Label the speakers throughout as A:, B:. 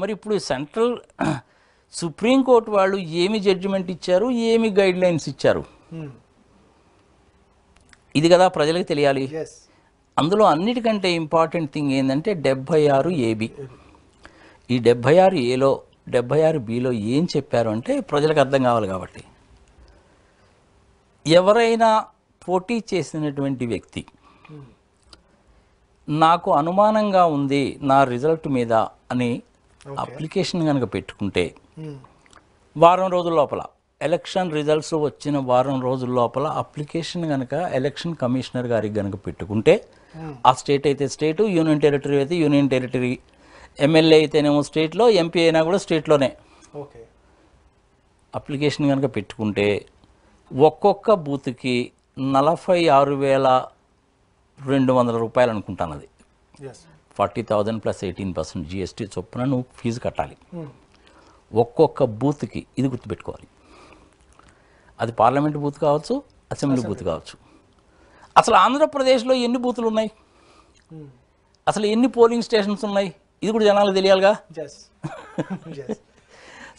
A: మరి ఇప్పుడు central supreme court వాళ్ళు ఏమి జడ్జిమెంట్ ఇచ్చారు ఏమి గైడ్ లైన్స్ ఇచ్చారు hmm. ఇది కదా ప్రజలకు తెలియాలి అందులో అన్నిటికంటే ఇంపార్టెంట్ థింగ్ ఏంటంటే డెబ్భై ఆరు ఏబి ఈ డెబ్బై ఆరు ఏలో డెబ్భై ఆరు బిలో ఏం చెప్పారు అంటే ప్రజలకు అర్థం కావాలి కాబట్టి ఎవరైనా పోటీ చేసినటువంటి వ్యక్తి hmm. నాకు అనుమానంగా ఉంది నా రిజల్ట్ మీద అని అప్లికేషన్ కనుక పెట్టుకుంటే వారం రోజుల లోపల ఎలక్షన్ రిజల్ట్స్ వచ్చిన వారం రోజుల లోపల అప్లికేషన్ కనుక ఎలక్షన్ కమిషనర్ గారికి కనుక పెట్టుకుంటే ఆ స్టేట్ అయితే స్టేట్ యూనియన్ టెరిటరీ అయితే యూనియన్ టెరిటరీ ఎమ్మెల్యే అయితేనేమో స్టేట్లో ఎంపీ అయినా కూడా స్టేట్లోనే అప్లికేషన్ కనుక పెట్టుకుంటే ఒక్కొక్క బూత్కి నలభై ఆరు వేల రెండు వందల రూపాయలు అనుకుంటాను అది forty thousand plus eighteen percent GST చొప్పున నువ్వు ఫీజు కట్టాలి hmm. ఒక్కొక్క బూత్కి ఇది గుర్తుపెట్టుకోవాలి అది పార్లమెంట్ బూత్ కావచ్చు అసెంబ్లీ బూత్ కావచ్చు అసలు ఆంధ్రప్రదేశ్లో ఎన్ని బూతులు ఉన్నాయి hmm. అసలు ఎన్ని పోలింగ్ స్టేషన్స్ ఉన్నాయి ఇది కూడా జనాలకు తెలియాలిగా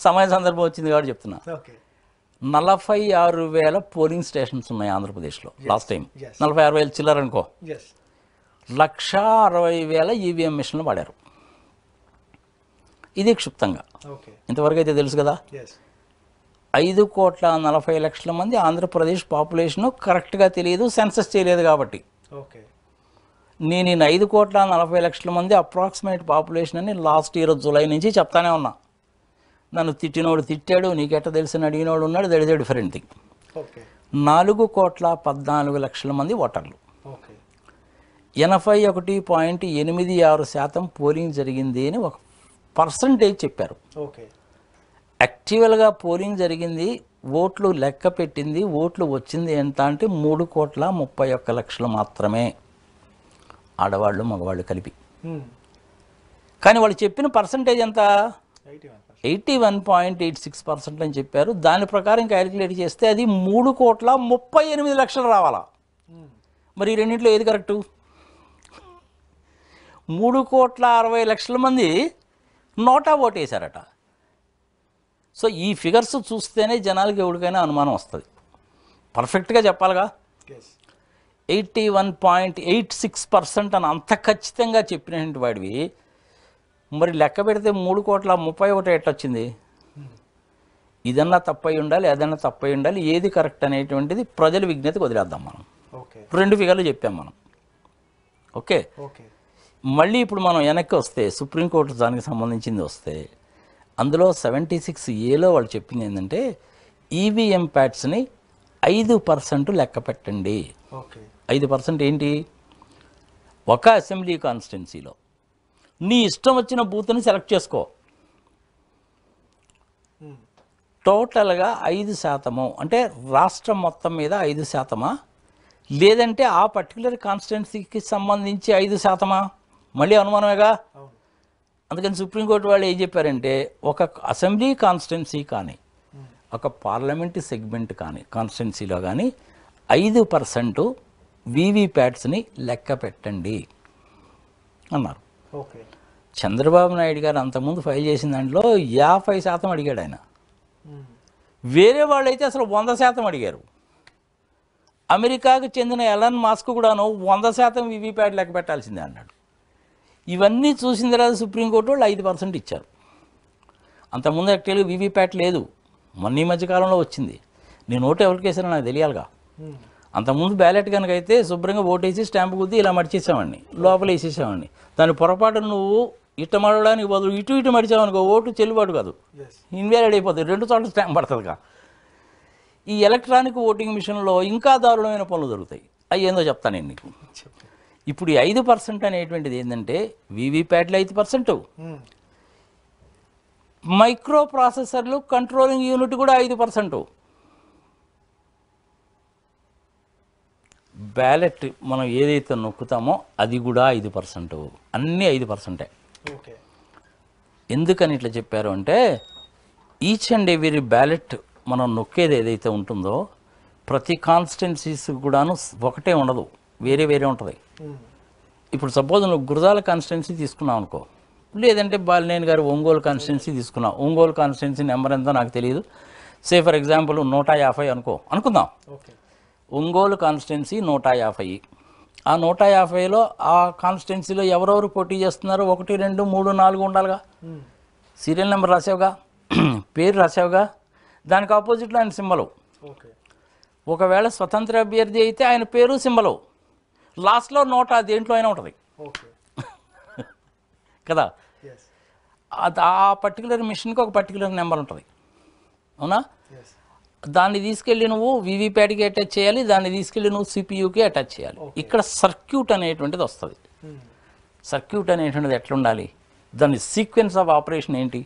A: సమయ సందర్భం వచ్చింది కాబట్టి చెప్తున్నా నలభై ఆరు వేల పోలింగ్ స్టేషన్స్ ఉన్నాయి ఆంధ్రప్రదేశ్లో లాస్ట్ టైం నలభై ఆరు వేలు చిల్లరనుకో లక్ష అరవై వేల ఈవీఎం మిషన్లు వాడారు ఇది క్షుప్తంగా ఇంతవరకు అయితే తెలుసు కదా ఐదు కోట్ల నలభై లక్షల మంది ఆంధ్రప్రదేశ్ పాపులేషన్ కరెక్ట్గా తెలియదు సెన్సస్ చేయలేదు కాబట్టి నేను నేను ఐదు కోట్ల నలభై లక్షల మంది అప్రాక్సిమేట్ పాపులేషన్ అని లాస్ట్ ఇయర్ జూలై నుంచి చెప్తానే ఉన్నా నన్ను తిట్టినోడు తిట్టాడు నీకెట్ట తెలిసిన అడిగినోడు ఉన్నాడు దట్ ఇస్ డిఫరెంట్ థింగ్ నాలుగు కోట్ల పద్నాలుగు లక్షల మంది ఓటర్లు ఎనభై ఒకటి పాయింట్ ఎనిమిది ఆరు శాతం పోలింగ్ జరిగింది అని ఒక పర్సంటేజ్ చెప్పారు ఓకే యాక్చువల్గా పోలింగ్ జరిగింది ఓట్లు లెక్క పెట్టింది ఓట్లు వచ్చింది ఎంత అంటే మూడు కోట్ల ముప్పై ఒక్క లక్షలు మాత్రమే ఆడవాళ్ళు మగవాళ్ళు కలిపి కానీ వాళ్ళు చెప్పిన పర్సంటేజ్ ఎంత eighty one point eight six percent అని చెప్పారు దాని ప్రకారం క్యాలిక్యులేట్ చేస్తే అది మూడు కోట్ల ముప్పై ఎనిమిది లక్షలు రావాలా మరి రెండింటిలో ఏది కరెక్టు మూడు కోట్ల అరవై లక్షల మంది నోటా ఓటేశారట సో ఈ ఫిగర్స్ చూస్తేనే జనాలకి ఎవరికైనా అనుమానం వస్తుంది పర్ఫెక్ట్గా చెప్పాలిగా eighty one point eight six percent అని అంత ఖచ్చితంగా చెప్పినటువంటి వాడివి మరి లెక్క పెడితే మూడు కోట్ల ముప్పై ఒకటి ఎట్టొచ్చింది ఇదన్నా తప్పై ఉండాలి ఏదన్నా తప్పై ఉండాలి ఏది కరెక్ట్ అనేటువంటిది ప్రజల విజ్ఞతకు వదిలేద్దాం మనం రెండు ఫిగర్లు చెప్పాం మనం ఓకే ఓకే మళ్ళీ ఇప్పుడు మనం వెనక్కి వస్తే సుప్రీంకోర్టు దానికి సంబంధించింది వస్తే అందులో సెవెంటీ సిక్స్ ఏలో వాళ్ళు చెప్పింది ఏంటంటే ఈవీఎం e ప్యాట్స్ని ఐదు పర్సెంట్ లెక్క పెట్టండి ఐదు పర్సెంట్ ఏంటి ఒక అసెంబ్లీ కాన్స్టిట్యున్సీలో నీ ఇష్టం వచ్చిన బూత్ని సెలెక్ట్ చేసుకో టోటల్గా ఐదు శాతము అంటే రాష్ట్రం మొత్తం మీద ఐదు శాతమా లేదంటే ఆ పర్టికులర్ కాన్స్టిట్యున్సీకి సంబంధించి ఐదు శాతమా మళ్ళీ అనుమానమేగా అందుకని సుప్రీంకోర్టు వాళ్ళు ఏం చెప్పారంటే ఒక అసెంబ్లీ కాన్స్టిట్యున్సీ కానీ ఒక పార్లమెంట్ సెగ్మెంట్ కానీ కాన్స్టిట్యున్సీలో కానీ ఐదు పర్సెంట్ వీవీప్యాట్స్ని లెక్క పెట్టండి అన్నారు ఓకే చంద్రబాబు నాయుడు గారు అంతకుముందు ఫైల్ చేసిన దాంట్లో యాభై శాతం అడిగాడు ఆయన వేరే వాళ్ళైతే అసలు వంద శాతం అడిగారు అమెరికాకు చెందిన ఎలన్ మాస్క్ కూడాను వంద శాతం వీవీప్యాట్ లెక్క పెట్టాల్సిందే అన్నాడు ఇవన్నీ చూసిన తర్వాత సుప్రీంకోర్టు వాళ్ళు ఐదు పర్సెంట్ ఇచ్చారు అంతకుముందు యాక్చువల్గా వీవీప్యాట్ లేదు మొన్న ఈ మధ్యకాలంలో వచ్చింది నేను ఓటు ఎవరికి వేసానో నాకు తెలియాలిగా అంతకుముందు బ్యాలెట్ కనుక అయితే శుభ్రంగా ఓటేసి స్టాంపు గుద్ది ఇలా మడిచేసామండి లోపల వేసేసామండి దాని పొరపాటు నువ్వు ఇట్ట మడవడానికి బదులు ఇటు ఇటు మడిచావనుకో ఓటు చెల్లుబాటు కాదు ఇన్వాలిడ్ అయిపోతుంది రెండు చోట్ల స్టాంప్ పడుతుందిగా ఈ ఎలక్ట్రానిక్ ఓటింగ్ మిషన్లో ఇంకా దారుణమైన పనులు దొరుకుతాయి అవి ఏందో చెప్తాను నేను నీకు ఇప్పుడు ఈ ఐదు పర్సెంట్ అనేటువంటిది ఏంటంటే వీవీప్యాట్లు ఐదు పర్సెంట్ మైక్రో ప్రాసెసర్లు కంట్రోలింగ్ యూనిట్ కూడా ఐదు పర్సెంట్ బ్యాలెట్ మనం ఏదైతే నొక్కుతామో అది కూడా ఐదు పర్సెంట్ అన్నీ ఐదు పర్సెంటే ఎందుకని ఇట్లా చెప్పారు అంటే ఈచ్ అండ్ ఎవరీ బ్యాలెట్ మనం నొక్కేది ఏదైతే ఉంటుందో ప్రతి కాన్స్టెన్సీస్ కూడాను ఒకటే ఉండదు వేరే వేరే ఉంటుంది ఇప్పుడు సపోజ్ నువ్వు గురజాల కాన్స్టిట్యున్సీ తీసుకున్నావు అనుకో లేదంటే బాలినేని గారు ఒంగోలు కాన్స్టిట్యున్సీ తీసుకున్నావు ఒంగోలు కాన్స్టిట్యున్సీ నెంబర్ ఎంతో నాకు తెలియదు సే ఫర్ ఎగ్జాంపుల్ నూట యాభై అనుకో అనుకుందాం ఒంగోలు కాన్స్టిట్యున్సీ నూట యాభై ఆ నూట యాభైలో ఆ కాన్స్టిట్యున్సీలో ఎవరెవరు పోటీ చేస్తున్నారో ఒకటి రెండు మూడు నాలుగు ఉండాలిగా సీరియల్ నెంబర్ రాసావుగా పేరు రాసావుగా దానికి ఆపోజిట్లో ఆయన సింబలు ఒకవేళ స్వతంత్ర అభ్యర్థి అయితే ఆయన పేరు సింబలు లాస్ట్లో నోట దేంట్లో అయినా ఉంటుంది కదా అది ఆ పర్టికులర్ మిషన్కి ఒక పర్టికులర్ నెంబర్ ఉంటుంది అవునా దాన్ని తీసుకెళ్ళి నువ్వు వివిప్యాడ్కి అటాచ్ చేయాలి దాన్ని తీసుకెళ్ళి నువ్వు సిపియూకి అటాచ్ చేయాలి ఇక్కడ సర్క్యూట్ అనేటువంటిది వస్తుంది సర్క్యూట్ hmm. అనేటువంటిది ఎట్లుండాలి దాని సీక్వెన్స్ ఆఫ్ ఆపరేషన్ ఏంటి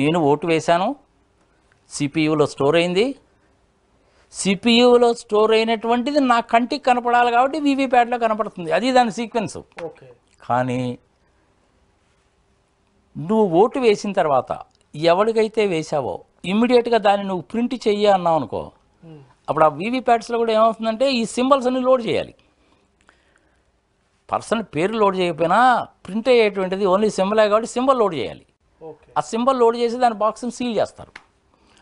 A: నేను ఓటు వేశాను సిపియూలో స్టోర్ అయింది సిపియులో స్టోర్ అయినటువంటిది నా కంటికి కనపడాలి కాబట్టి వీవీప్యాట్లో కనపడుతుంది అది దాని సీక్వెన్స్ ఓకే కానీ నువ్వు ఓటు వేసిన తర్వాత ఎవరికైతే వేసావో ఇమ్మీడియట్గా దాన్ని నువ్వు ప్రింట్ చెయ్యి అన్నావు అనుకో అప్పుడు ఆ వీవీప్యాట్స్లో కూడా ఏమవుతుందంటే ఈ సింబల్స్ అన్ని లోడ్ చేయాలి పర్సన్ పేరు లోడ్ చేయకపోయినా ప్రింట్ అయ్యేటువంటిది ఓన్లీ సింబలే కాబట్టి సింబల్ లోడ్ చేయాలి ఆ సింబల్ లోడ్ చేసి దాని బాక్స్ని సీల్ చేస్తారు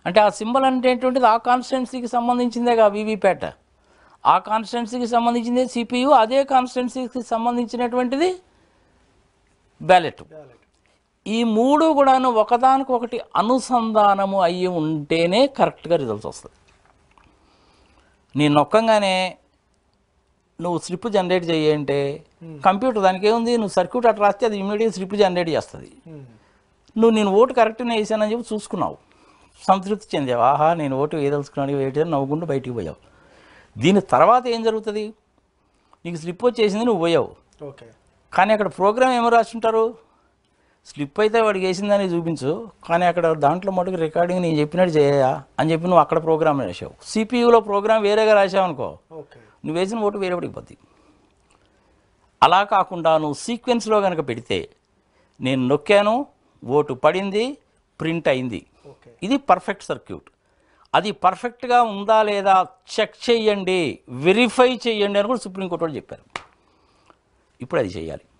A: అంటే ఆ సింబల్ ఏంటంటే ఆ కాన్స్టిట్యున్సీకి సంబంధించిందే కదా వీవీప్యాట్ ఆ కాన్స్టిట్యున్సీకి సంబంధించింది సిపియు అదే కాన్స్టిట్యున్సీకి సంబంధించినటువంటిది బ్యాలెట్ ఈ మూడు కూడాను ఒకదానికొకటి అనుసంధానము అయ్యి ఉంటేనే కరెక్ట్గా రిజల్ట్స్ వస్తుంది నీ నొక్కంగానే నువ్వు స్లిప్ జనరేట్ చేయంటే కంప్యూటర్ దానికి ఏముంది నువ్వు సర్క్యూట్ అట్లా రాస్తే అది ఇమీడియట్ స్లిప్ జనరేట్ చేస్తుంది నువ్వు నేను ఓటు కరెక్ట్గా వేసానని చెప్పి చూసుకున్నావు సంతృప్తి చెందావు ఆహా నేను ఓటు వేయదలుచుకున్నాను వేయటం నవ్వుకుంటూ బయటికి పోయావు దీని తర్వాత ఏం జరుగుతుంది నీకు స్లిప్ వచ్చేసింది నువ్వు పోయావు ఓకే కానీ అక్కడ ప్రోగ్రామ్ ఏమో ఉంటారు స్లిప్ అయితే వాడికి వేసిందని చూపించు కానీ అక్కడ దాంట్లో మటుకు రికార్డింగ్ నేను చెప్పినట్టు చేయా అని చెప్పి నువ్వు అక్కడ ప్రోగ్రామ్ రాసావు సిపియూలో ప్రోగ్రామ్ వేరేగా రాసావు అనుకో నువ్వు వేసిన ఓటు వేరే పడిపోద్ది అలా కాకుండా నువ్వు సీక్వెన్స్లో కనుక పెడితే నేను నొక్కాను ఓటు పడింది ప్రింట్ అయింది ఇది పర్ఫెక్ట్ సర్క్యూట్ అది పర్ఫెక్ట్గా ఉందా లేదా చెక్ చేయండి వెరిఫై చేయండి అని కూడా సుప్రీంకోర్టు వాళ్ళు చెప్పారు ఇప్పుడు అది చేయాలి